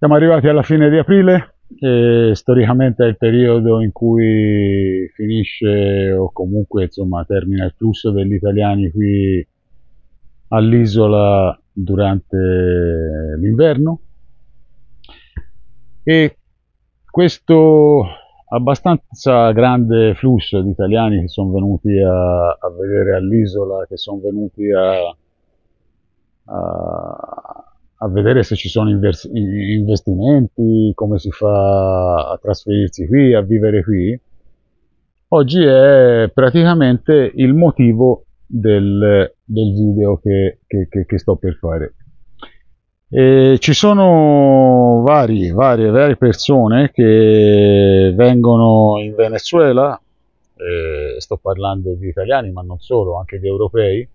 Siamo arrivati alla fine di aprile, che storicamente è il periodo in cui finisce o comunque insomma, termina il flusso degli italiani qui all'isola durante l'inverno e questo abbastanza grande flusso di italiani che sono venuti a, a vedere all'isola, che sono venuti a, a a vedere se ci sono investimenti, come si fa a trasferirsi qui, a vivere qui. Oggi è praticamente il motivo del, del video che, che, che, che, sto per fare. E ci sono vari, varie, varie persone che vengono in Venezuela, eh, sto parlando di italiani ma non solo, anche di europei,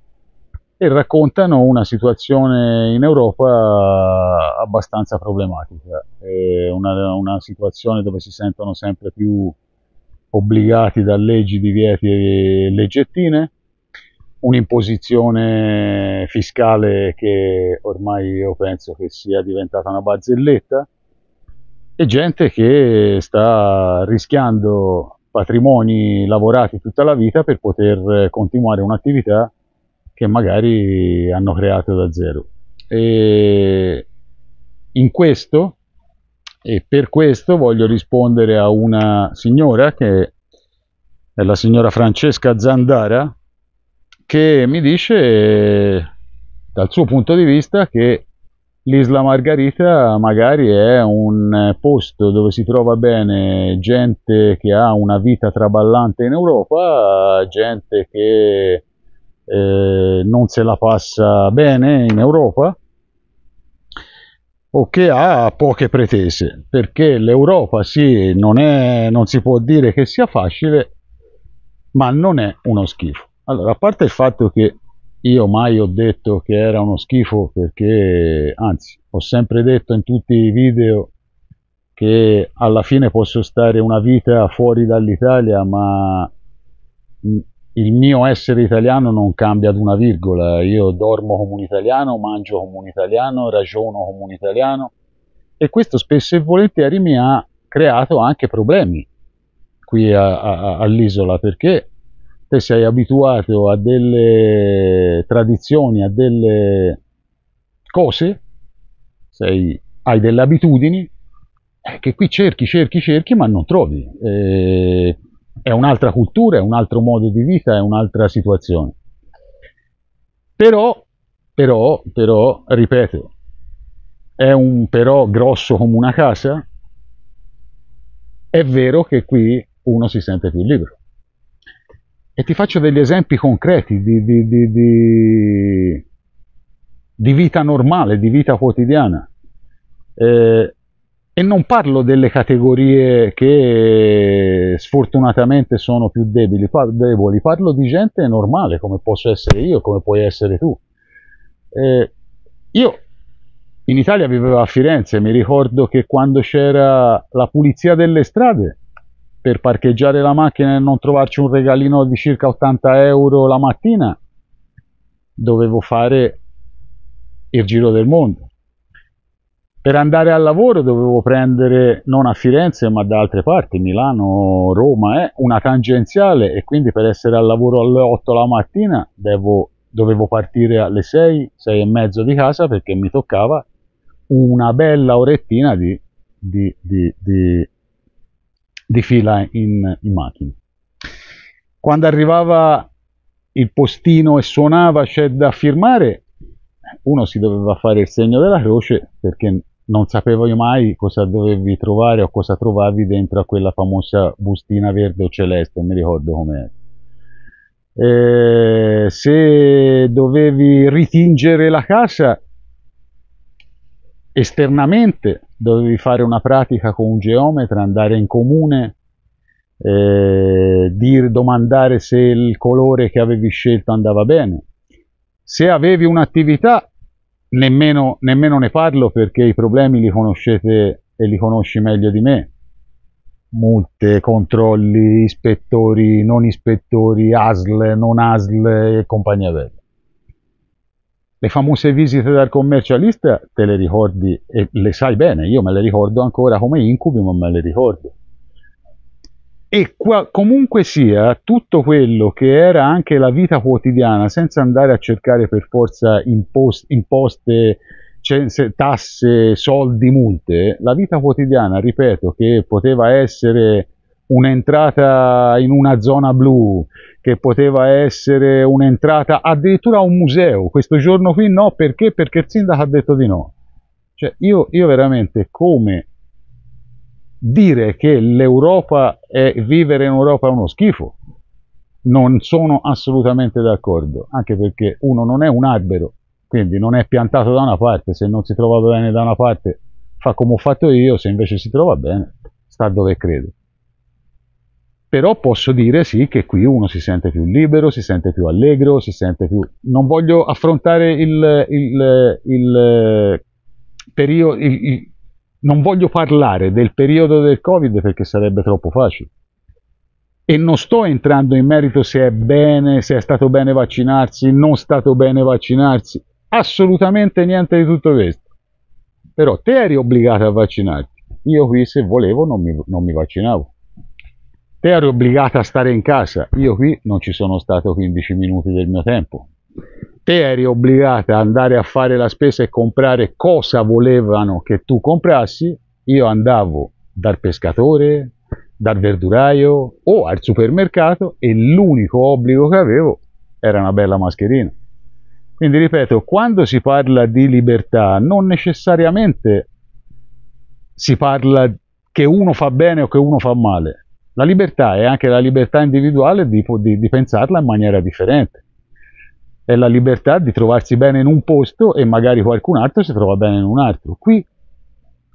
e raccontano una situazione in Europa abbastanza problematica, è una, una situazione dove si sentono sempre più obbligati da leggi, divieti e leggettine, un'imposizione fiscale che ormai io penso che sia diventata una barzelletta e gente che sta rischiando patrimoni lavorati tutta la vita per poter continuare un'attività che magari hanno creato da zero. E in questo e per questo voglio rispondere a una signora che è la signora Francesca Zandara che mi dice dal suo punto di vista che l'Isla Margarita magari è un posto dove si trova bene gente che ha una vita traballante in Europa, gente che eh, non se la passa bene in Europa o che ha poche pretese, perché l'Europa sì, non, è, non si può dire che sia facile, ma non è uno schifo. Allora, a parte il fatto che io mai ho detto che era uno schifo, perché anzi, ho sempre detto in tutti i video che alla fine posso stare una vita fuori dall'Italia, ma mm, il mio essere italiano non cambia ad una virgola, io dormo come un italiano, mangio come un italiano, ragiono come un italiano e questo spesso e volentieri mi ha creato anche problemi qui all'isola perché te sei abituato a delle tradizioni, a delle cose, sei, hai delle abitudini eh, che qui cerchi, cerchi, cerchi ma non trovi. Eh, è un'altra cultura, è un altro modo di vita, è un'altra situazione. Però, però, però, ripeto, è un però grosso come una casa, è vero che qui uno si sente più libero. E ti faccio degli esempi concreti di, di, di, di vita normale, di vita quotidiana. Eh, e non parlo delle categorie che sfortunatamente sono più debili, par deboli, parlo di gente normale come posso essere io, come puoi essere tu. Eh, io in Italia vivevo a Firenze, mi ricordo che quando c'era la pulizia delle strade, per parcheggiare la macchina e non trovarci un regalino di circa 80 euro la mattina, dovevo fare il giro del mondo per andare al lavoro dovevo prendere non a Firenze ma da altre parti, Milano, Roma, eh, una tangenziale e quindi per essere al lavoro alle 8 la mattina devo, dovevo partire alle 6, 6 e mezzo di casa perché mi toccava una bella orettina di, di, di, di fila in, in macchina. Quando arrivava il postino e suonava c'è da firmare, uno si doveva fare il segno della croce perché non sapevo mai cosa dovevi trovare o cosa trovavi dentro a quella famosa bustina verde o celeste, non mi ricordo com'è. Eh, se dovevi ritingere la casa esternamente, dovevi fare una pratica con un geometra, andare in comune, eh, dir, domandare se il colore che avevi scelto andava bene. Se avevi un'attività, nemmeno, nemmeno ne parlo perché i problemi li conoscete e li conosci meglio di me. Multe, controlli, ispettori, non ispettori, ASL, non ASL e compagnia bella. Le famose visite dal commercialista te le ricordi e le sai bene, io me le ricordo ancora come incubi, ma me le ricordo e qua, comunque sia tutto quello che era anche la vita quotidiana senza andare a cercare per forza impost, imposte tasse, soldi, multe, la vita quotidiana, ripeto, che poteva essere un'entrata in una zona blu, che poteva essere un'entrata addirittura a un museo, questo giorno qui no, perché? Perché il sindaco ha detto di no. Cioè io, io veramente come dire che l'Europa è vivere in Europa è uno schifo. Non sono assolutamente d'accordo, anche perché uno non è un albero, quindi non è piantato da una parte, se non si trova bene da una parte fa come ho fatto io, se invece si trova bene sta dove crede. Però posso dire sì che qui uno si sente più libero, si sente più allegro, si sente più... Non voglio affrontare il, il, il eh, periodo, il, non voglio parlare del periodo del Covid perché sarebbe troppo facile. E non sto entrando in merito se è bene, se è stato bene vaccinarsi, non stato bene vaccinarsi, assolutamente niente di tutto questo. Però te eri obbligato a vaccinarti, io qui se volevo non mi, non mi vaccinavo. Te eri obbligato a stare in casa, io qui non ci sono stato 15 minuti del mio tempo, te eri obbligata ad andare a fare la spesa e comprare cosa volevano che tu comprassi, io andavo dal pescatore, dal verduraio o al supermercato e l'unico obbligo che avevo era una bella mascherina. Quindi ripeto, quando si parla di libertà non necessariamente si parla che uno fa bene o che uno fa male. La libertà è anche la libertà individuale di, di, di pensarla in maniera differente è la libertà di trovarsi bene in un posto e magari qualcun altro si trova bene in un altro. Qui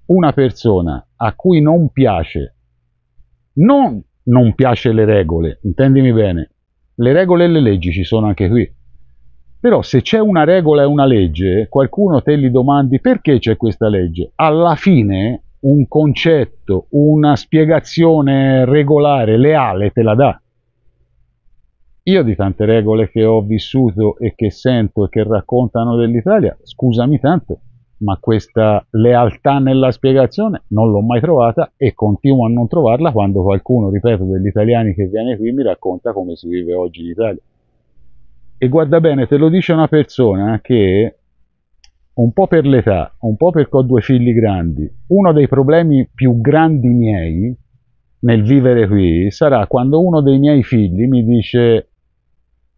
una persona a cui non piace, non non piace le regole, intendimi bene, le regole e le leggi ci sono anche qui. Però se c'è una regola e una legge, qualcuno te li domandi perché c'è questa legge, alla fine un concetto, una spiegazione regolare, leale te la dà. Io di tante regole che ho vissuto e che sento e che raccontano dell'Italia, scusami tanto, ma questa lealtà nella spiegazione non l'ho mai trovata e continuo a non trovarla quando qualcuno, ripeto, degli italiani che viene qui mi racconta come si vive oggi in Italia. E guarda bene, te lo dice una persona che un po' per l'età, un po' perché ho due figli grandi, uno dei problemi più grandi miei nel vivere qui sarà quando uno dei miei figli mi dice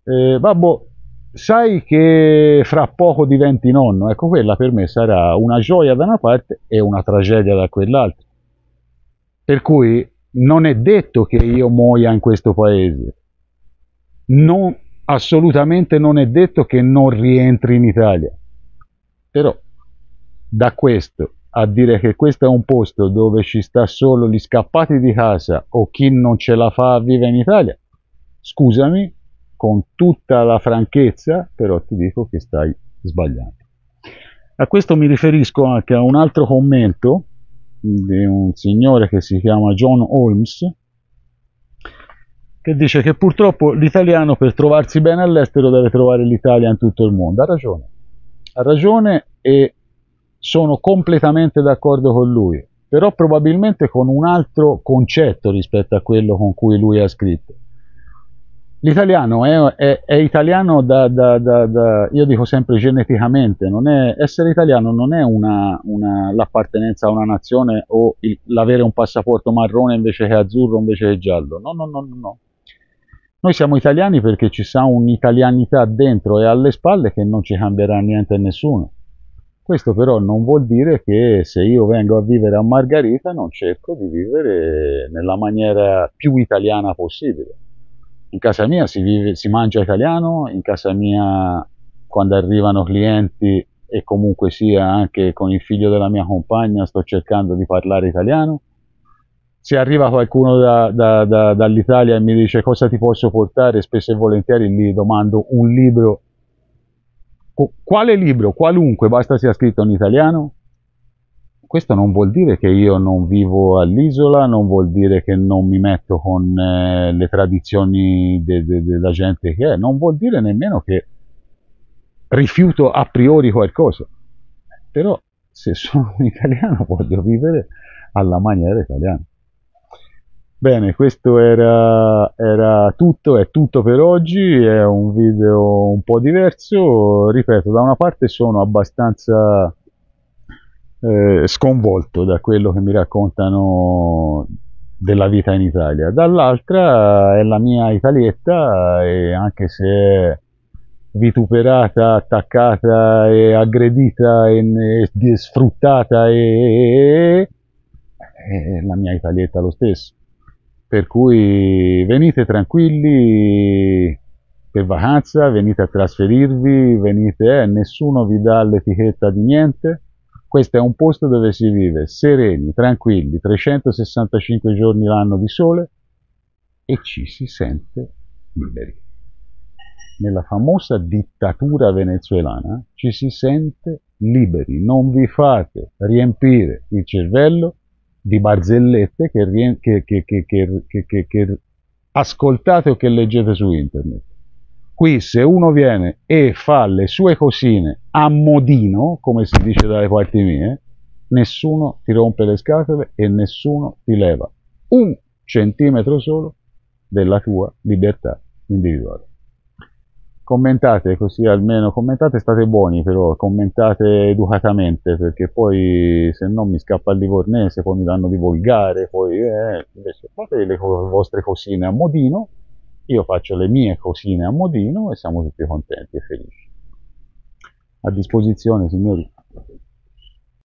eh, babbo, sai che fra poco diventi nonno, ecco quella per me sarà una gioia da una parte e una tragedia da quell'altra. Per cui non è detto che io muoia in questo paese, non, assolutamente non è detto che non rientri in Italia, però da questo a dire che questo è un posto dove ci sta solo gli scappati di casa o chi non ce la fa a vivere in Italia, scusami, con tutta la franchezza, però ti dico che stai sbagliando. A questo mi riferisco anche a un altro commento di un signore che si chiama John Holmes, che dice che purtroppo l'italiano per trovarsi bene all'estero deve trovare l'Italia in tutto il mondo. Ha ragione, ha ragione e sono completamente d'accordo con lui, però probabilmente con un altro concetto rispetto a quello con cui lui ha scritto. L'italiano è, è, è, italiano da, da, da, da, io dico sempre geneticamente, è, essere italiano non è una, una, l'appartenenza a una nazione o il, l'avere un passaporto marrone invece che azzurro, invece che giallo, no, no, no, no, no. Noi siamo italiani perché ci sa un'italianità dentro e alle spalle che non ci cambierà niente a nessuno. Questo però non vuol dire che se io vengo a vivere a Margarita non cerco di vivere nella maniera più italiana possibile in casa mia si, vive, si mangia italiano, in casa mia quando arrivano clienti e comunque sia anche con il figlio della mia compagna sto cercando di parlare italiano. Se arriva qualcuno da, da, da, dall'Italia e mi dice cosa ti posso portare, spesso e volentieri gli domando un libro. Quale libro? Qualunque, basta sia scritto in italiano, questo non vuol dire che io non vivo all'isola, non vuol dire che non mi metto con eh, le tradizioni de, de, della gente che è, non vuol dire nemmeno che rifiuto a priori qualcosa. Però se sono un italiano voglio vivere alla maniera italiana. Bene, questo era, era, tutto, è tutto per oggi, è un video un po' diverso, ripeto, da una parte sono abbastanza eh, sconvolto da quello che mi raccontano della vita in Italia. Dall'altra eh, è la mia Italietta e anche se vituperata, attaccata e aggredita e, e sfruttata e, e, e, la mia Italietta lo stesso. Per cui venite tranquilli per vacanza, venite a trasferirvi, venite, eh, nessuno vi dà l'etichetta di niente questo è un posto dove si vive sereni, tranquilli, 365 giorni l'anno di sole e ci si sente liberi. Nella famosa dittatura venezuelana ci si sente liberi, non vi fate riempire il cervello di barzellette che, che, che, che ascoltate o che leggete su internet. Qui se uno viene e fa le sue cosine a modino, come si dice dalle parti mie, nessuno ti rompe le scatole e nessuno ti leva un centimetro solo della tua libertà individuale. Commentate così almeno, commentate state buoni però, commentate educatamente perché poi se no mi scappa il livornese, poi mi danno di volgare, poi eh, invece fate le vostre cosine a modino io faccio le mie cosine a modino e siamo tutti contenti e felici. A disposizione, signori.